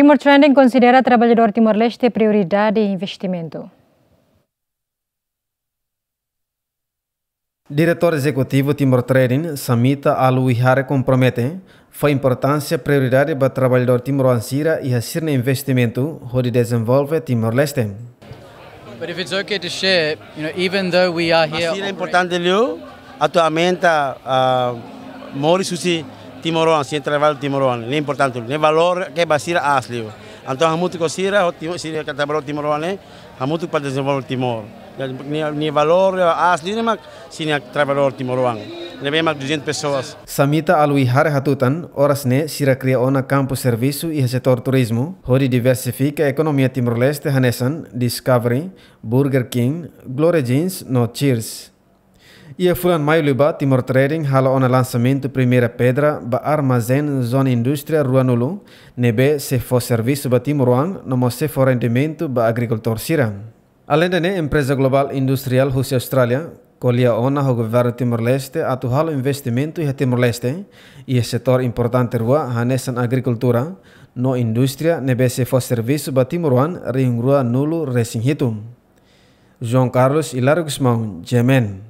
Timor Trending considera trabalhador Timor-Leste prioridade em investimento. Diretor executivo Timor Trading, Samita Aluihara, compromete foi importância prioridade para trabalhador timoransira e assim investimento onde desenvolve Timor-Leste. But if it's okay to share, you know, even though we are here, Mas, é importante, Liu, atualmente, uh, ah, ah, Mauritius Timoron, si trabalho Timoron, é importante, nem valor que é basir aslio. Então a música sira, sira que trabalho Timoron, há música para desenvolver o Timor. Nem valor aslio, nem mas se nem trabalho Timoron. Lebih mak 200 pessoas. Samita aluihar horas ne, sira cria ona campo serviço e setor turismo, hori diversifica a economia Timor-Leste hanesan, Discovery, Burger King, Glory Jeans, no Cheers. Ia fulan maio liba Timor Trading hala ona lançamento primeira pedra ba armazém zona indústria Rua Nulu, nebe se for serviço ba Timoruan, namo se for rendimento ba agricultor sira. Além da né, empresa global industrial Rússia Austrália, colia ona o governo Timor-Leste a halo investimento e Timor-Leste e o setor importante rua hanesan agricultura, no indústria nebe se for serviço ba Timoruan, ring Rua Nulu Racing João Carlos Hilário Guzmão, Gemen.